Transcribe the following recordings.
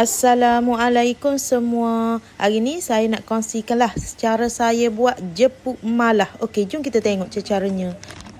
Assalamualaikum semua. Hari ni saya nak lah cara saya buat jepuk malah. Okey, jom kita tengok caranya.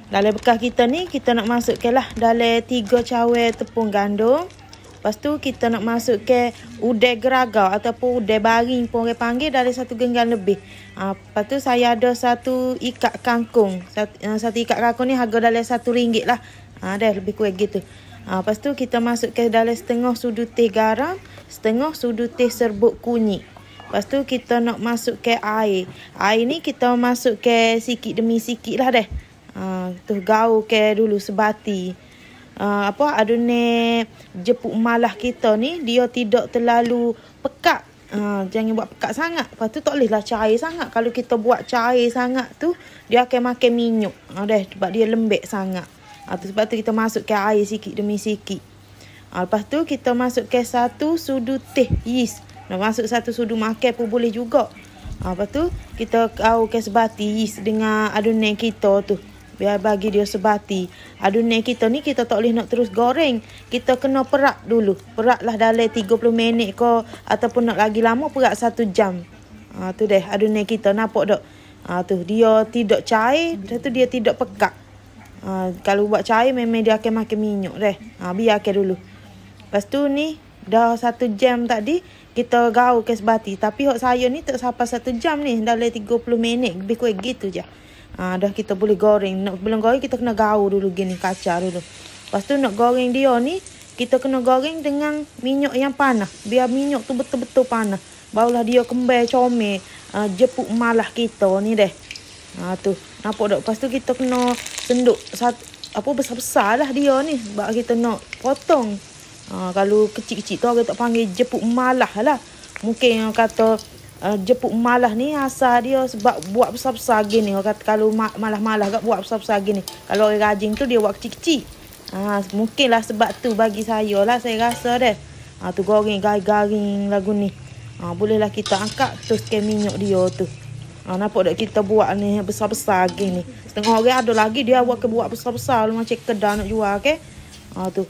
Dalam bekas kita ni kita nak lah. dalam tiga cawe tepung gandum. Lepas tu kita nak masukkan udang geragau ataupun udang baring pun orang panggil dari satu genggam lebih. Ha, lepas tu saya ada satu ikat kangkung. Satu, ah, satu ikat kangkung ni harga dalam satu ringgit lah. Ha, dah lebih kurang gitu. Ha, lepas tu kita masukkan dalam setengah sudu teh garam setengah sudu teh serbuk kunyit. Lepas tu kita nak masuk ke air. Air ni kita masuk ke sikit demi sikit lah deh. Uh, tu gau ke dulu sebati. Uh, apa adune jepuk malah kita ni dia tidak terlalu pekat. Uh, jangan buat pekat sangat. Lepas tu tak boleh cair sangat. Kalau kita buat cair sangat tu dia akan makan minyak. Uh, deh, sebab dia lembek sangat. Uh, tu, sebab tu kita masukkan air sikit demi sikit. Ha, lepas tu kita masuk ke satu sudu teh yeast. Nak masuk satu sudu makan pun boleh juga. Ha, lepas tu kita kau ke sebati yeast dengan adunan kita tu. Biar bagi dia sebati. Adunan kita ni kita tak boleh nak terus goreng. Kita kena perak dulu. Perak lah dalam 30 minit ke. Ataupun nak lagi lama perak 1 jam. Ha, tu deh adunan kita nampak tak? Ha, tu dia tidak cair. Lepas tu dia tidak pekat. Ha, kalau buat cair memang dia akan makan minyak deh. Ha, biar akan dulu. Lepas tu ni dah satu jam tadi kita gaul kes bati. Tapi hok saya ni tak sampai satu jam ni. Dah leh 30 minit. Lebih kurang gitu je. Ha, dah kita boleh goreng. Nak belum goreng kita kena gaul dulu gini kaca dulu. Lepas tu nak goreng dia ni. Kita kena goreng dengan minyak yang panas. Biar minyak tu betul-betul panas. Barulah dia kembali comel. Uh, jepuk malah kita ni deh. Ha, tu. Nampak tak? Lepas tu kita kena senduk satu apa besar-besar lah dia ni. Sebab kita nak potong Ha, kalau kecil-kecil tu orang tak panggil jepuk malah lah. Mungkin orang kata uh, jepuk malah ni asal dia sebab buat besar-besar gini. Orang kata kalau malah-malah kat buat besar-besar gini. Kalau orang rajin tu dia buat kecil-kecil. Ha, mungkinlah sebab tu bagi saya lah saya rasa dia. Ha, tu goreng garing-garing lagu ni. Ha, bolehlah kita angkat tu sekian minyak dia tu. Ha, nampak tak kita buat ni besar-besar gini. Setengah orang ada lagi dia buat ke buat besar-besar. Macam kedai nak jual ke. Okay? Ha, tu.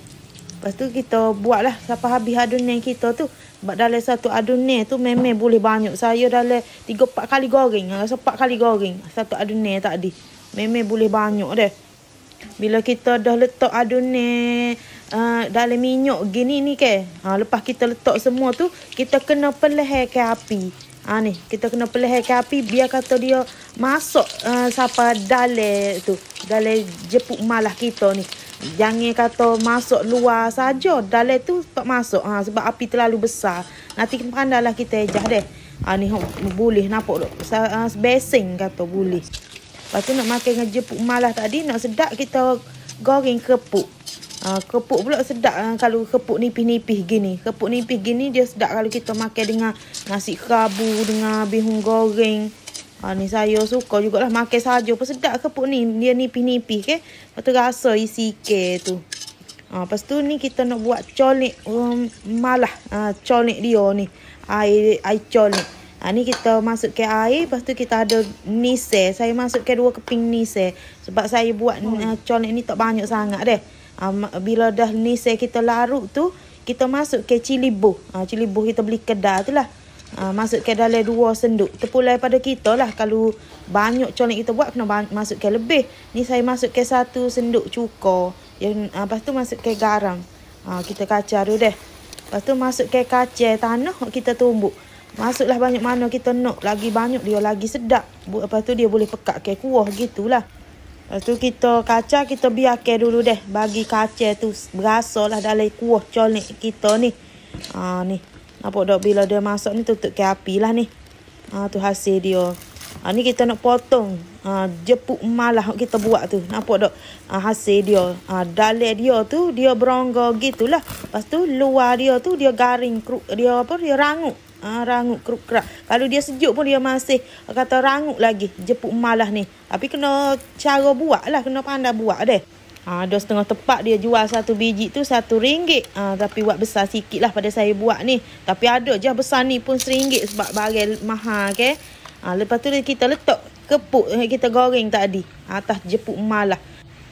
Lepas tu kita buatlah siapa habis adunan kita tu. Sebab dalam satu adunan tu memang boleh banyak. Saya dalam 3-4 kali goreng. Rasa 4 kali goreng. Satu tak tadi. Memang boleh banyak dah. Bila kita dah letak adunan uh, eh, dalam minyak gini ni ke. Ha, lepas kita letak semua tu, kita kena ke api. Ha, ni, kita kena ke api biar kata dia masuk uh, eh, sampai dalam tu. Dalam jepuk malah kita ni jangan kata masuk luar saja dalam tu tak masuk ha, sebab api terlalu besar nanti pandalah kita ejah deh ha, ni hok boleh nampak tu ha, besing kata boleh lepas tu nak makan dengan jepuk malah tadi nak sedap kita goreng kepuk ha, kepuk pula sedap ha, kalau kepuk nipih-nipih gini kepuk nipih gini dia sedap kalau kita makan dengan nasi kerabu dengan bihun goreng Ha, ni saya suka jugalah makan saja. Apa sedap ke pun ni. Dia nipih-nipih ke. Lepas tu rasa isi ke tu. Ha, lepas tu ni kita nak buat colik um, malah. Ha, colik dia ni. Air, air colik. Ha, ni kita masuk ke air. Lepas tu kita ada nise. Saya masuk ke dua keping nise. Sebab saya buat uh, colik ni tak banyak sangat deh. Ha, bila dah nise kita larut tu. Kita masuk ke cili buh. Ha, cili buh kita beli kedai tu lah uh, masuk ke dalam dua senduk. Terpulai pada kita lah kalau banyak colin kita buat kena masuk ke lebih. Ni saya masuk ke satu senduk cuka. Yang uh, lepas tu masuk ke garam. Uh, ah, kita kacar tu deh. Lepas tu masuk ke kacar tanah kita tumbuk. Masuklah banyak mana kita nak lagi banyak dia lagi sedap. Lepas tu dia boleh pekat ke kuah gitulah. Lepas tu kita kacar kita biarkan dulu deh bagi kacar tu berasa lah dalam kuah colik kita ni. Ah ni. Nampak tak bila dia masak ni tutup ke api lah ni. Ha, tu hasil dia. Ha, ni kita nak potong. Ha, jepuk malah kita buat tu. Nampak tak ha, hasil dia. Ha, dalek dia tu dia beronggo gitulah. Lepas tu luar dia tu dia garing. Kruk, dia apa? Dia ranguk. Ha, ranguk kruk kerak. Kalau dia sejuk pun dia masih kata ranguk lagi. Jepuk malah ni. Tapi kena cara buat lah. Kena pandai buat deh. Ha, dua setengah tepat dia jual satu biji tu satu ringgit. Ha, tapi buat besar sikit lah pada saya buat ni. Tapi ada je besar ni pun seringgit sebab bagai mahal. Okay? Ha, lepas tu kita letak kepuk eh, kita goreng tadi. Atas jepuk malah.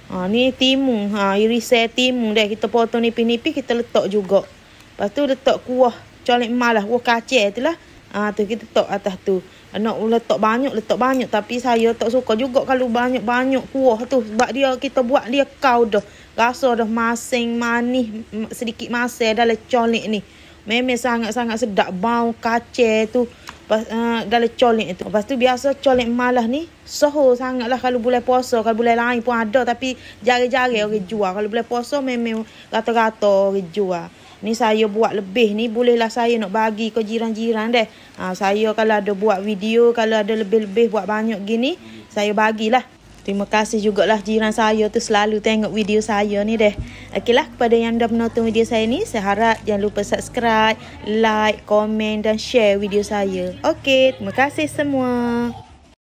Ha, ni timung. Ha, saya timung dah. Kita potong nipis-nipis kita letak juga. Lepas tu letak kuah colik malah. Kuah kacir tu lah. Ha, tu kita letak atas tu. Anak nak letak banyak letak banyak tapi saya tak suka juga kalau banyak-banyak kuah tu sebab dia kita buat dia kau dah rasa dah masing manis sedikit masin dalam colik ni memang sangat-sangat sedap bau kacir tu pas uh, eh, dalam colik tu lepas tu biasa colik malah ni soho sangatlah kalau boleh puasa kalau boleh lain pun ada tapi jari-jari orang jual kalau boleh puasa memang rata-rata orang jual ni saya buat lebih ni bolehlah saya nak bagi ke jiran-jiran deh. Ha, saya kalau ada buat video, kalau ada lebih-lebih buat banyak gini, saya bagilah. Terima kasih jugalah jiran saya tu selalu tengok video saya ni deh. Okeylah kepada yang dah menonton video saya ni, saya harap jangan lupa subscribe, like, komen dan share video saya. Okey, terima kasih semua.